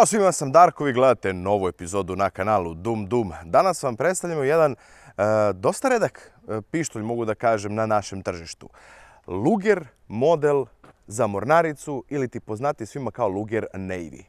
Ćao svima, sam Darko, vi gledate novu epizodu na kanalu Dum Dum. Danas vam predstavljamo jedan e, dosta redak e, pištolj, mogu da kažem, na našem tržištu. Luger model za mornaricu ili ti poznati svima kao Luger Navy.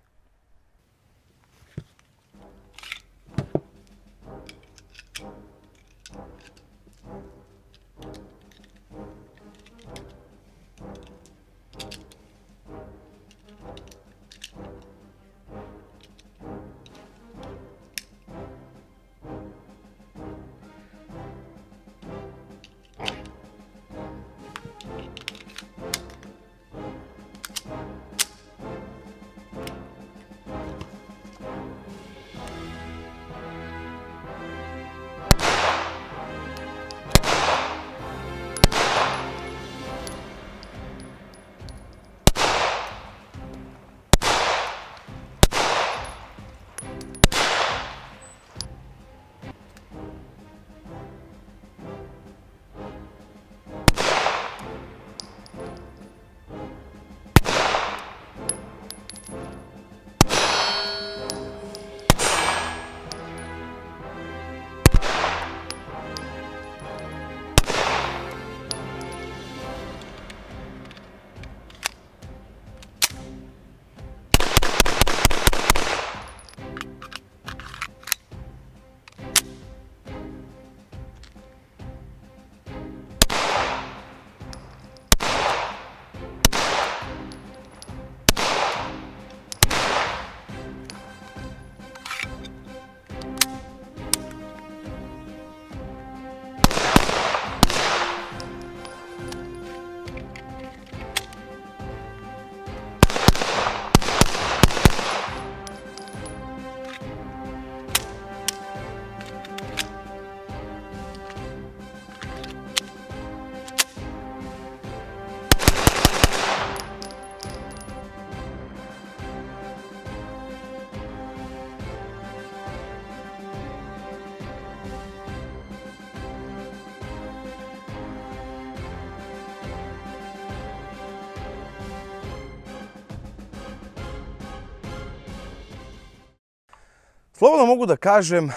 Slobodno mogu da kažem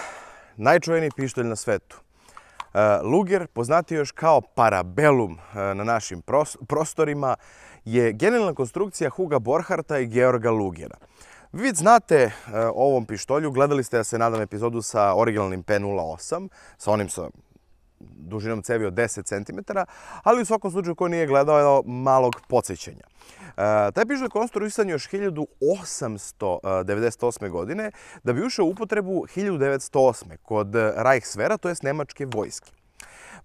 najčuveniji pištolj na svetu. E, luger, poznati još kao parabelum e, na našim prostorima, je generalna konstrukcija Huga Borharta i Georga Lugera. Vi znate e, o ovom pištolju, gledali ste, ja se nadam, epizodu sa originalnim P08, sa onim sa dužinom cevi od 10 cm, ali u svakom slučaju ko nije gledao je malog podsjećenja. E, taj pištolj je konstruisan još 1898. godine da bi ušao u upotrebu 1908. kod Reichswehra, to jest nemačke vojske.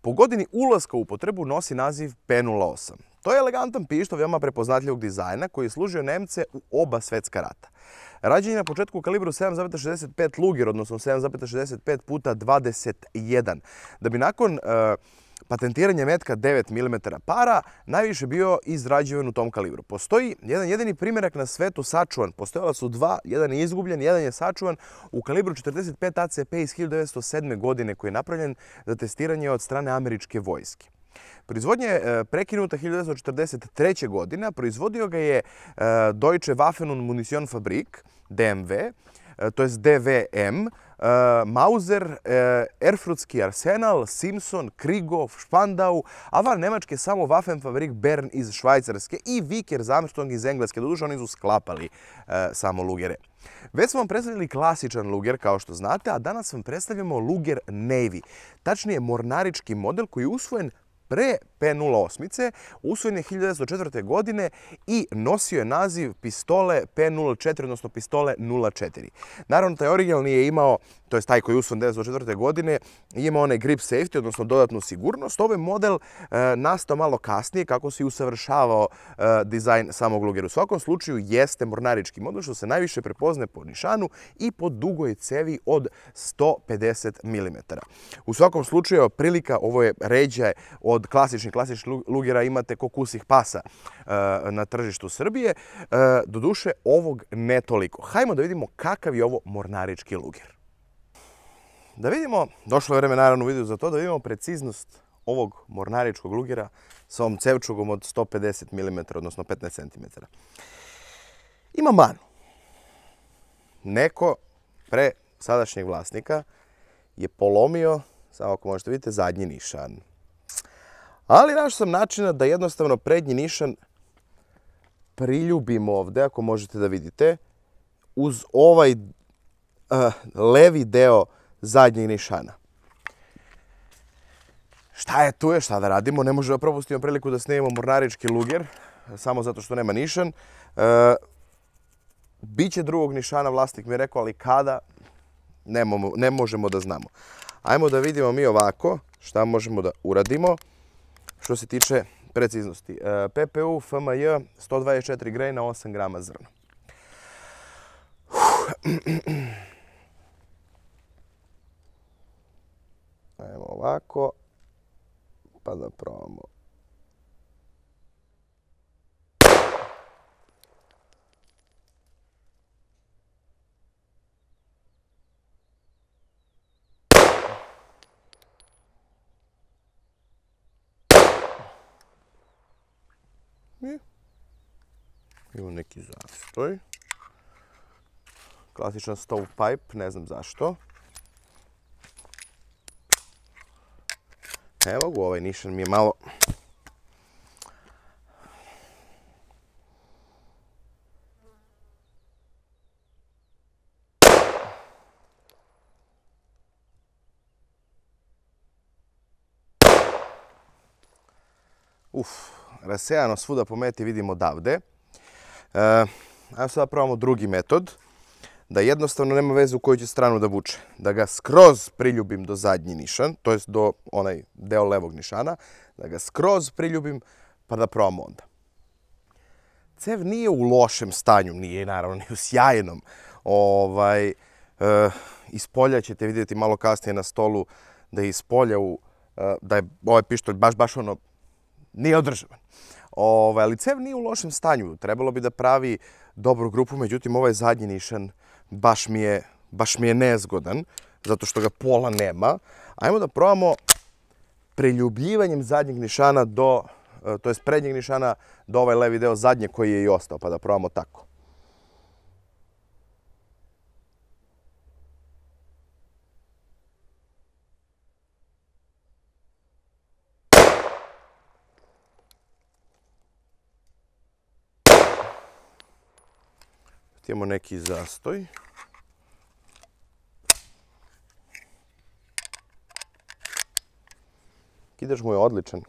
Po godini ulaska u upotrebu nosi naziv P08. To je elegantan pištolj veoma prepoznatljivog dizajna koji je služio Nemce u oba svetska rata. Rađen je na početku u kalibru 7,65 Luger, odnosno 7,65 puta 21, da bi nakon e, patentiranja metka 9 mm para najviše bio izrađivan u tom kalibru. Postoji jedan jedini primjerak na svetu sačuvan, postojala su dva, jedan je izgubljen, jedan je sačuvan u kalibru 45 ACP iz 1907. godine koji je napravljen za testiranje od strane američke vojske. Proizvodnja je e, prekinuta 1943. godina, proizvodio ga je e, Deutsche Waffen und Munition Fabrik, DMV, e, to je DVM, Mauser, Erfurtski arsenal, Simpson, Krigov, Spandau, a van Nemačke samo Waffenfabrik Bern iz Švajcarske i Viker Zamstong iz Engleske. Doduše oni su sklapali samo lugere. Već smo vam predstavili klasičan luger, kao što znate, a danas vam predstavljamo luger Navy. Tačnije, mornarički model koji je usvojen pre P08 usvojen je 1904. godine i nosio je naziv pistole P04, odnosno pistole 04. Naravno, taj originalni je imao, to je taj koji je usvojen 1904. godine, imao onaj grip safety, odnosno dodatnu sigurnost. je ovaj model e, nastao malo kasnije kako se i usavršavao e, dizajn samog Luger. U svakom slučaju jeste mornarički model što se najviše prepozne po nišanu i po dugoj cevi od 150 mm. U svakom slučaju, prilika, ovo je ređaj od od klasičnih, klasičnih lugera imate kokusih pasa e, na tržištu Srbije. E, doduše, ovog ne toliko. Hajmo da vidimo kakav je ovo mornarički luger. Da vidimo, došlo je vreme naravno u videu za to, da vidimo preciznost ovog mornaričkog lugera sa ovom cevčugom od 150 mm, odnosno 15 cm. Ima manu. Neko pre sadašnjeg vlasnika je polomio, samo ako možete vidite, zadnji nišan. Ali našao sam načina da jednostavno prednji nišan priljubim ovde, ako možete da vidite, uz ovaj eh, levi deo zadnjeg nišana. Šta je tu je, šta da radimo, ne možemo da propustimo priliku da snimimo mornarički luger, samo zato što nema nišan. Eh, biće drugog nišana, vlasnik mi je rekao, ali kada, ne možemo da znamo. Ajmo da vidimo mi ovako šta možemo da uradimo što se tiče preciznosti. PPU FMJ 124 na 8 grama zrna. Ajmo ovako, pa da probamo Ima neki zastoj. Klasičan pipe, ne znam zašto. Evo ga, ovaj nišan mi je malo... Uf, rasejano svuda po meti vidimo odavde. E, a sada provamo drugi metod, da jednostavno nema veze u koju će stranu da vuče. Da ga skroz priljubim do zadnji nišan, to jest do onaj deo levog nišana, da ga skroz priljubim pa da provamo onda. Cev nije u lošem stanju, nije naravno ni u sjajenom. Ovaj, e, iz polja ćete vidjeti malo kasnije na stolu da je iz polja u, e, da je ovaj pištolj baš, baš ono, nije održavan. Ovaj, ali cev nije u lošem stanju, trebalo bi da pravi dobru grupu, međutim ovaj zadnji nišan baš mi je, nezgodan, zato što ga pola nema. Ajmo da probamo preljubljivanjem zadnjeg nišana do, e, to jest prednjeg nišana do ovaj levi deo zadnje koji je i ostao, pa da probamo tako. imamo neki zastoj. Kidaš mu je odličan.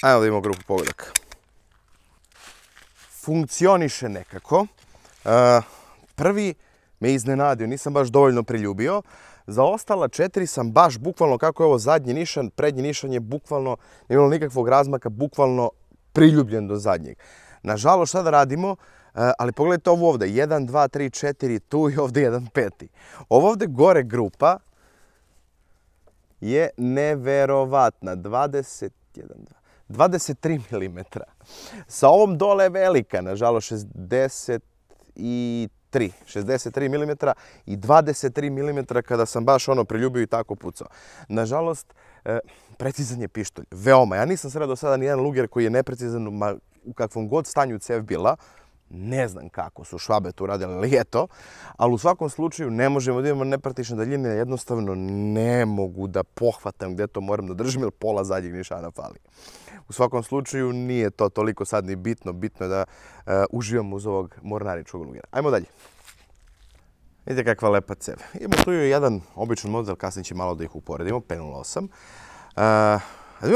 Ajmo da imamo grupu pogodaka. Funkcioniše nekako. E, prvi me iznenadio, nisam baš dovoljno priljubio. Za ostala četiri sam baš bukvalno, kako je ovo zadnji nišan, prednji nišan je bukvalno, ne bilo nikakvog razmaka, bukvalno priljubljen do zadnjeg. Nažalost, šta da radimo? E, ali pogledajte ovo ovdje, 1, 2, 3, 4, tu i ovdje 1, peti. Ovo ovdje gore grupa je neverovatna, 21, 2, 23 mm. Sa ovom dole je velika, nažalost 63, 63 mm i 23 mm kada sam baš ono priljubio i tako pucao. Nažalost, e, precizan je pištolj, veoma. Ja nisam sredao do sada jedan luger koji je neprecizan, u kakvom god stanju cev bila, ne znam kako su švabe to uradile ljeto. ali u svakom slučaju ne možemo da imamo nepratične daljine, jednostavno ne mogu da pohvatam gdje to moram da držim, jer pola zadnjeg nišana fali. U svakom slučaju nije to toliko sad ni bitno, bitno je da eh, uživamo uz ovog mornaričkog lugera. Ajmo dalje. Vidite kakva lepa ceva. Imamo tu jedan običan model, kasnije će malo da ih uporedimo, P08.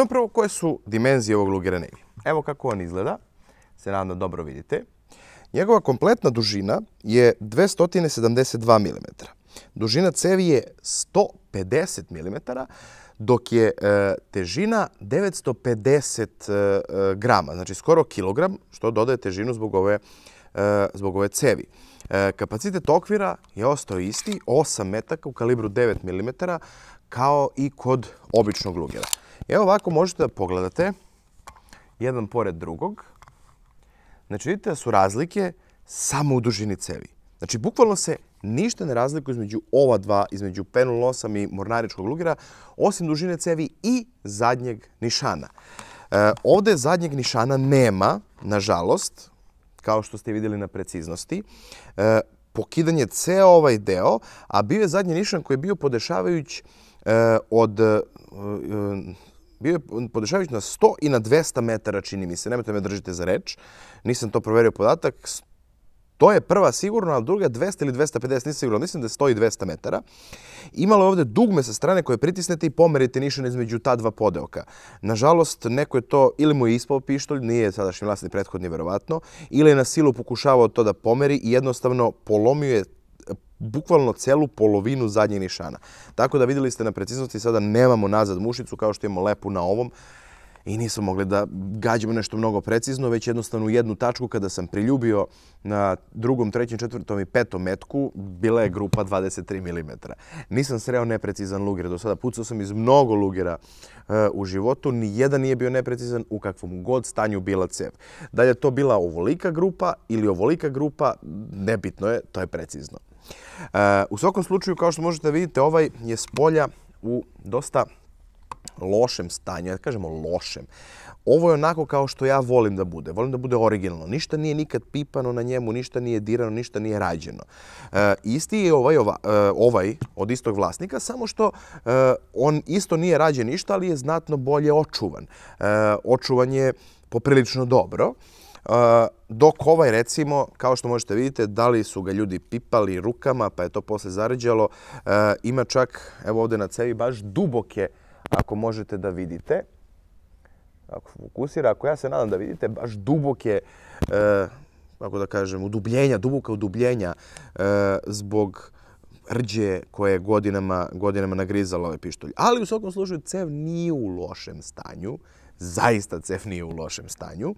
Uh, prvo koje su dimenzije ovog lugera Evo kako on izgleda, se nadam da dobro vidite. Njegova kompletna dužina je 272 mm. Dužina cevi je 150 mm, dok je e, težina 950 e, e, grama, znači skoro kilogram, što dodaje težinu zbog ove, cevi. Kapacitet okvira je ostao isti, 8 metaka u kalibru 9 mm, kao i kod običnog lugera. Evo ovako možete da pogledate jedan pored drugog Znači vidite da su razlike samo u dužini cevi. Znači bukvalno se ništa ne razlikuje između ova dva, između P08 i mornaričkog lugera, osim dužine cevi i zadnjeg nišana. E, ovdje zadnjeg nišana nema, nažalost, kao što ste vidjeli na preciznosti. Pokidan e, pokidanje ceo ovaj deo, a bio je zadnji nišan koji je bio podešavajući e, od bio je Podešavić na 100 i na 200 metara, čini mi se. Nemojte me držite za reč. Nisam to proverio podatak. To je prva sigurno, a druga 200 ili 250, nisam siguran, mislim da je 100 i 200 metara. Imalo je ovdje dugme sa strane koje pritisnete i pomerite nišan između ta dva podelka. Nažalost, neko je to, ili mu je ispao pištolj, nije sadašnji vlasni prethodni verovatno, ili je na silu pokušavao to da pomeri i jednostavno polomio je bukvalno celu polovinu zadnjih nišana. Tako da vidjeli ste na preciznosti sada nemamo nazad mušicu kao što imamo lepu na ovom i nismo mogli da gađemo nešto mnogo precizno, već jednostavno u jednu tačku kada sam priljubio na drugom, trećem, četvrtom i petom metku, bila je grupa 23 mm. Nisam sreo neprecizan luger, do sada pucao sam iz mnogo lugera e, u životu, ni jedan nije bio neprecizan u kakvom god stanju bila cev. Da li je to bila ovolika grupa ili ovolika grupa, nebitno je, to je precizno. E, u svakom slučaju, kao što možete vidjeti, ovaj je s polja u dosta lošem stanju, ja kažemo lošem. Ovo je onako kao što ja volim da bude. Volim da bude originalno. Ništa nije nikad pipano na njemu, ništa nije dirano, ništa nije rađeno. E, isti je ovaj, e, ovaj od istog vlasnika, samo što on isto nije rađen ništa, ali je znatno bolje očuvan. očuvan je poprilično dobro. Dok ovaj recimo, kao što možete vidite, da li su ga ljudi pipali rukama pa je to poslije zaređalo e, ima čak, evo ovdje na cevi, baš duboke, ako možete da vidite, ako fokusira, ako ja se nadam da vidite, baš duboke, e, kako da kažem, udubljenja, duboka udubljenja e, zbog rđe koje je godinama, godinama nagrizalo ovaj pištolj. Ali u svakom slučaju cev nije u lošem stanju zaista cef nije u lošem stanju.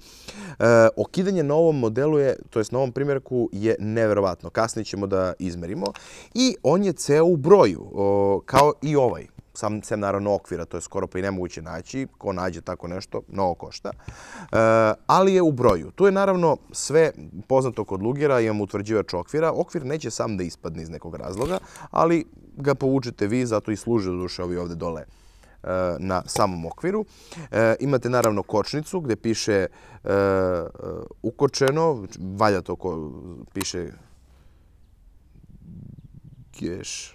E, okidanje na ovom modelu je, to jest na ovom primjerku, je nevjerovatno. Kasnije ćemo da izmerimo. I on je ceo u broju, kao i ovaj. Sam, sem naravno okvira, to je skoro pa i nemoguće naći. Ko nađe tako nešto, mnogo košta. E, ali je u broju. Tu je naravno sve poznato kod Lugera, imamo utvrđivač okvira. Okvir neće sam da ispadne iz nekog razloga, ali ga povučete vi, zato i služe do duše ovi ovdje dole Eh, na samom okviru. Eh, imate naravno kočnicu gdje piše eh, ukočeno, znači, valja to ko piše Geš,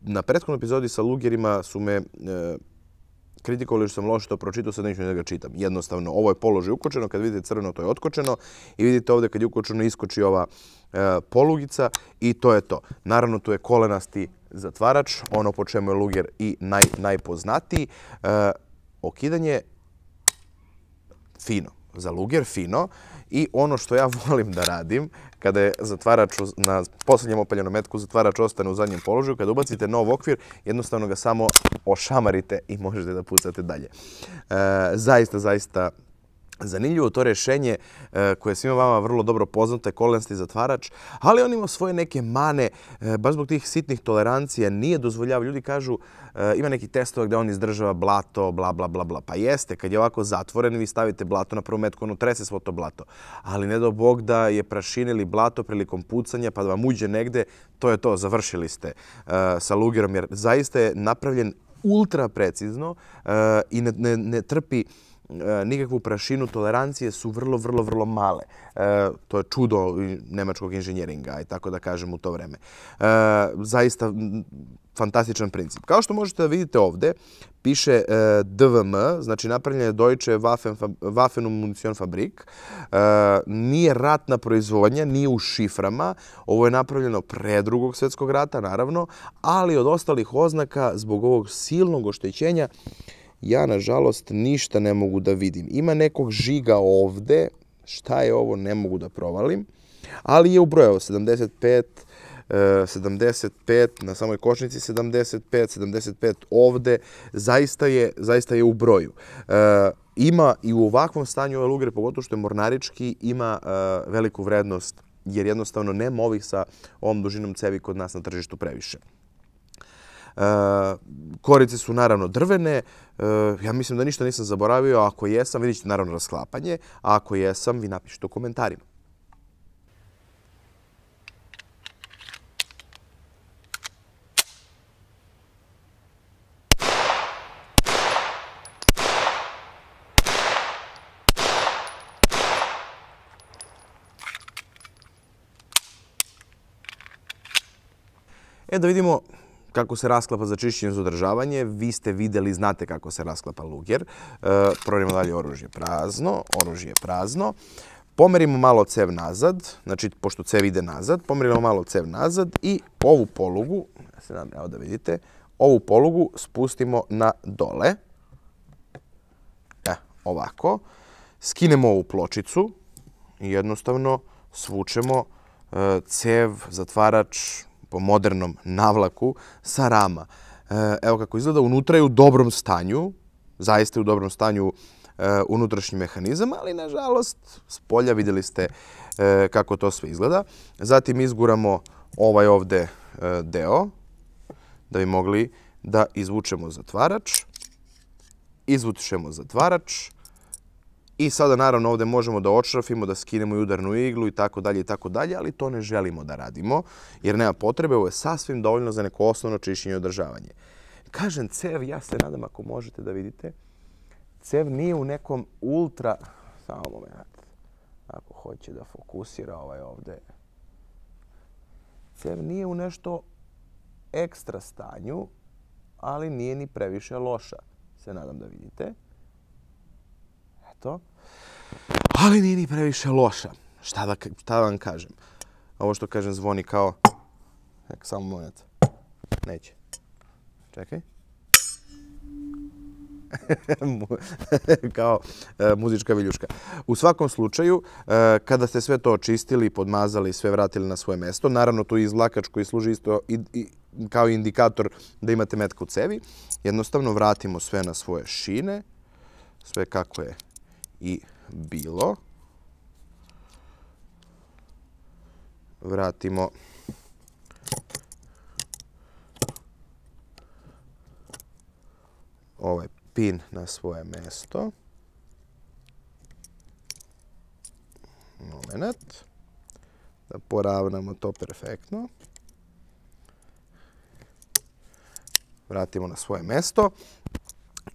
Na prethodnom epizodi sa Lugerima su me kritikovali što sam loše to pročitao, sad neću da ga čitam. Jednostavno, ovo je položaj ukočeno, kad vidite crveno to je otkočeno i vidite ovdje kad je ukočeno iskoči ova polugica i to je to. Naravno, tu je kolenasti zatvarač, ono po čemu je Luger i najpoznatiji. E, okidanje fino, za Luger fino i ono što ja volim da radim kada je zatvarač na posljednjem opaljenom metku zatvarač ostane u zadnjem položaju, kada ubacite nov okvir, jednostavno ga samo ošamarite i možete da pucate dalje. E, zaista, zaista Zanimljivo to rješenje e, koje je svima vama vrlo dobro poznato je kolensti zatvarač, ali on ima svoje neke mane, e, baš zbog tih sitnih tolerancija nije dozvoljava. Ljudi kažu e, ima neki testova gdje on izdržava blato, bla, bla, bla, bla. Pa jeste, kad je ovako zatvoren vi stavite blato na prvom metku, ono trese svo to blato. Ali ne do bog da je prašinili ili blato prilikom pucanja pa da vam uđe negde, to je to, završili ste sa lugerom jer zaista je napravljen ultra precizno i ne trpi E, nikakvu prašinu tolerancije su vrlo, vrlo, vrlo male. E, to je čudo nemačkog inženjeringa, i tako da kažem, u to vreme. E, zaista fantastičan princip. Kao što možete da vidite ovde, piše DVM, znači napravljeno je Deutsche Waffen, Waffen Munition Fabrik. Nije ratna proizvodnja, nije u šiframa. Ovo je napravljeno pre drugog svjetskog rata, naravno, ali od ostalih oznaka, zbog ovog silnog oštećenja, ja nažalost ništa ne mogu da vidim. Ima nekog žiga ovde, šta je ovo, ne mogu da provalim, ali je ubrojao 75, 75 e, na samoj kočnici 75, 75 ovde, zaista je, zaista je u broju. E, ima i u ovakvom stanju ove lugre, pogotovo što je mornarički, ima e, veliku vrednost jer jednostavno nema ovih sa ovom dužinom cevi kod nas na tržištu previše. Eh, korice su naravno drvene, eh, ja mislim da ništa nisam zaboravio, ako jesam vidit ćete naravno rasklapanje, a ako jesam vi napišite u komentarima. E da vidimo kako se rasklapa za čišćenje i održavanje. Vi ste vidjeli, znate kako se rasklapa luger. E, provjerimo dalje oružje prazno, oružje prazno. Pomerimo malo cev nazad, znači pošto cev ide nazad, pomerimo malo cev nazad i ovu polugu, ja se da vidite, ovu polugu spustimo na dole. E, ovako. Skinemo ovu pločicu i jednostavno svučemo e, cev, zatvarač, po modernom navlaku sa rama. E, evo kako izgleda, unutra je u dobrom stanju, zaista je u dobrom stanju e, unutrašnji mehanizam, ali nažalost s polja vidjeli ste e, kako to sve izgleda. Zatim izguramo ovaj ovdje deo da bi mogli da izvučemo zatvarač. Izvučemo zatvarač i sada naravno ovdje možemo da očrafimo, da skinemo i udarnu iglu i tako dalje i tako dalje, ali to ne želimo da radimo jer nema potrebe, ovo je sasvim dovoljno za neko osnovno čišćenje i održavanje. Kažem cev, ja se nadam ako možete da vidite, cev nije u nekom ultra, samo moment, ako hoće da fokusira ovaj ovdje, cev nije u nešto ekstra stanju, ali nije ni previše loša, se nadam da vidite to. Ali nije ni previše loša. Šta da, vam kažem? Ovo što kažem zvoni kao... samo moment. Neće. Čekaj. kao e, muzička viljuška. U svakom slučaju, e, kada ste sve to očistili, podmazali, sve vratili na svoje mesto, naravno tu je koji služi isto i, kao indikator da imate metku u cevi, jednostavno vratimo sve na svoje šine, sve kako je i bilo. Vratimo ovaj pin na svoje mesto. Moment. Da poravnamo to perfektno. Vratimo na svoje mesto.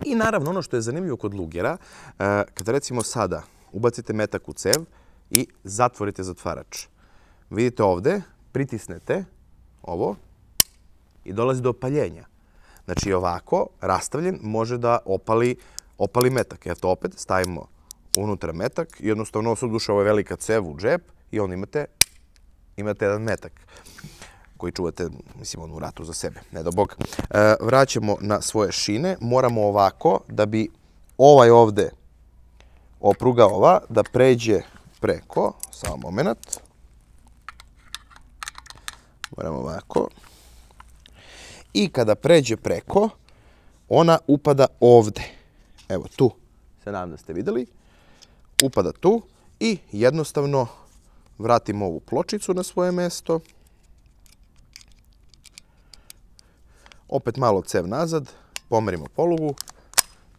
I naravno ono što je zanimljivo kod lugera, e, kada recimo sada ubacite metak u cev i zatvorite zatvarač. Vidite ovdje, pritisnete ovo i dolazi do opaljenja. Znači ovako, rastavljen, može da opali, opali metak. Eto opet, stavimo unutra metak i jednostavno su ovo je velika cev u džep i onda imate, imate jedan metak koji čuvate, mislim, onu ratu za sebe, ne do bog. E, vraćamo na svoje šine, moramo ovako da bi ovaj ovde opruga ova da pređe preko, samo moment. Moramo ovako. I kada pređe preko, ona upada ovde. Evo tu, se nadam da ste videli. Upada tu i jednostavno vratimo ovu pločicu na svoje mesto. Opet malo cev nazad, pomerimo polugu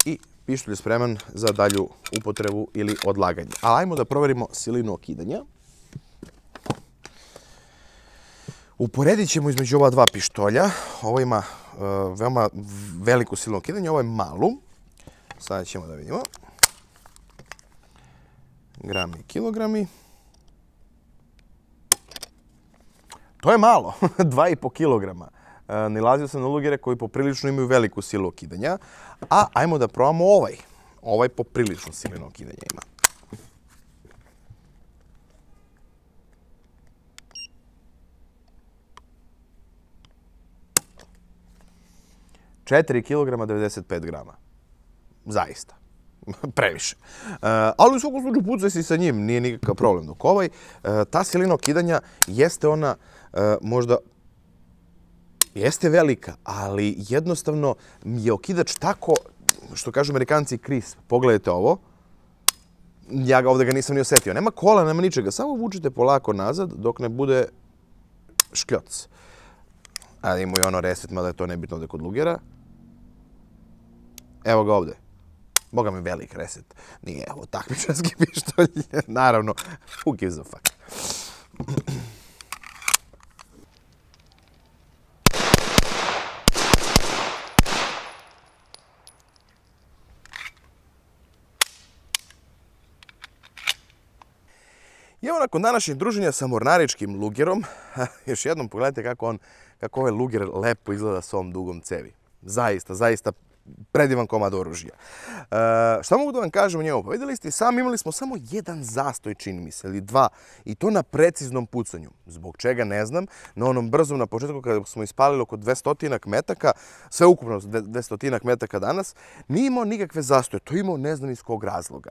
i pištolj je spreman za dalju upotrebu ili odlaganje. A ajmo da proverimo silinu okidanja. Uporedit ćemo između ova dva pištolja. Ovo ima e, veoma veliku silinu okidanja, ovo je malu. Sada ćemo da vidimo. Grami kilogrami. To je malo, 2,5 kilograma. E, nalazio sam na lugere koji poprilično imaju veliku silu okidanja, a ajmo da probamo ovaj. Ovaj poprilično silino okidanje ima. Četiri kilograma, 95 grama. Zaista. Previše. E, ali u svakom slučaju pucaj sa njim, nije nikakav problem. Dok ovaj, e, ta silina okidanja jeste ona možda Jeste velika, ali jednostavno je okidač tako, što kažu amerikanci, kris. Pogledajte ovo. Ja ga ovdje ga nisam ni osjetio. Nema kola, nema ničega. Samo vučite polako nazad dok ne bude škljoc. Ali ima i ono reset, mada je to nebitno ovdje kod Lugera. Evo ga ovdje. Boga mi velik reset. Nije ovo takmičarski pištolj. Naravno, who gives a fuck. I evo nakon današnjeg druženja sa mornaričkim lugerom, još jednom pogledajte kako, on, kako ovaj luger lepo izgleda s ovom dugom cevi. Zaista, zaista predivan komad oružja. E, šta mogu da vam kažem o njemu? Pa vidjeli ste sam imali smo samo jedan zastoj čini mi se, ili dva, i to na preciznom pucanju. Zbog čega ne znam, na onom brzom na početku kada smo ispalili oko 200 metaka, sve ukupno 200 metaka danas, nije imao nikakve zastoje, to je imao ne znam iz kog razloga.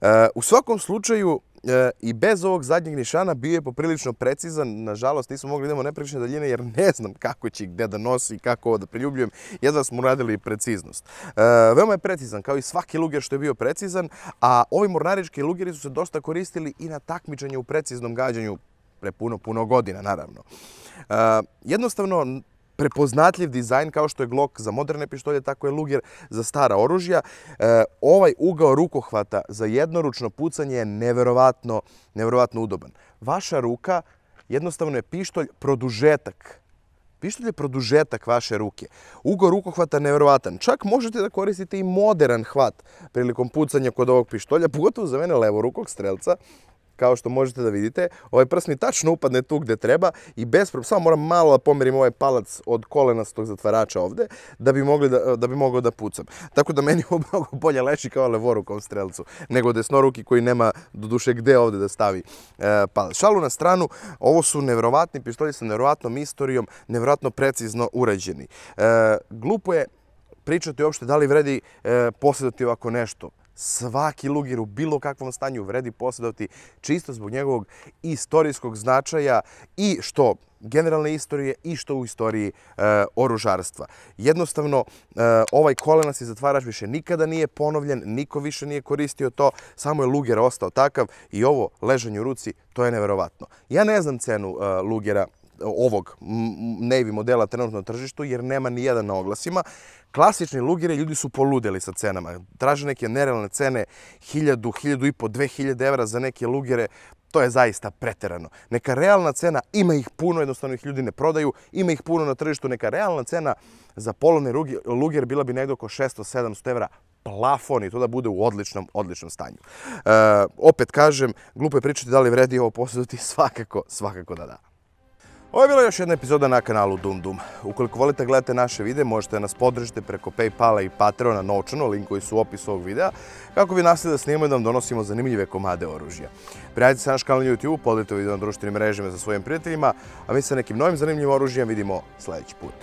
E, u svakom slučaju, E, i bez ovog zadnjeg nišana bio je poprilično precizan. Nažalost, nismo mogli idemo neprilične daljine jer ne znam kako će gdje da nosi i kako ovo da priljubljujem. Jedva smo radili preciznost. E, veoma je precizan, kao i svaki luger što je bio precizan, a ovi mornarički lugeri su se dosta koristili i na takmičenje u preciznom gađanju pre puno, puno godina, naravno. E, jednostavno, prepoznatljiv dizajn kao što je Glock za moderne pištolje, tako je Luger za stara oružja. E, ovaj ugao rukohvata za jednoručno pucanje je nevjerojatno udoban. Vaša ruka jednostavno je pištolj produžetak Pištolj je produžetak vaše ruke. Ugao rukohvata nevjerovatan. Čak možete da koristite i moderan hvat prilikom pucanja kod ovog pištolja, pogotovo za mene levorukog strelca kao što možete da vidite. Ovaj prsni tačno upadne tu gdje treba i bez samo moram malo da pomerim ovaj palac od tog zatvarača ovdje da bi, da, bi mogao da pucam. Tako da meni ovo mnogo bolje leši kao levorukom strelcu nego desnoruki koji nema do duše gde ovdje da stavi e, palac. Šalu na stranu, ovo su nevrovatni pištolji sa nevrovatnom istorijom, nevrovatno precizno urađeni. E, glupo je pričati uopšte da li vredi e, posjedati ovako nešto. Svaki lugir u bilo kakvom stanju vredi posjedovati čisto zbog njegovog istorijskog značaja i što generalne istorije i što u istoriji eh, oružarstva. Jednostavno, eh, ovaj kolenas i zatvarač više nikada nije ponovljen, niko više nije koristio to, samo je Luger ostao takav i ovo ležanje u ruci, to je neverovatno. Ja ne znam cenu eh, Lugera ovog Navy modela trenutno na tržištu jer nema ni jedan na oglasima klasični lugire, ljudi su poludeli sa cenama. Traže neke nerealne cene, 1000, 1500, 2000 evra za neke lugire. To je zaista preterano. Neka realna cena, ima ih puno, jednostavno ih ljudi ne prodaju, ima ih puno na tržištu, neka realna cena za polovni luger bila bi negdje oko 600-700 evra plafon i to da bude u odličnom, odličnom stanju. E, opet kažem, glupo je pričati da li vredi ovo posjedati, svakako, svakako da da. Ovo je bila još jedna epizoda na kanalu Dum Dum. Ukoliko volite gledate naše videe, možete nas podržiti preko Paypala i Patreona novčano, linkovi su u opisu ovog videa, kako bi nastavili da snimamo i da vam donosimo zanimljive komade oružja. Prijavite se na naš kanal na YouTube, podelite video na društvenim mrežima sa svojim prijateljima, a mi se nekim novim zanimljivim oružjem vidimo sljedeći put.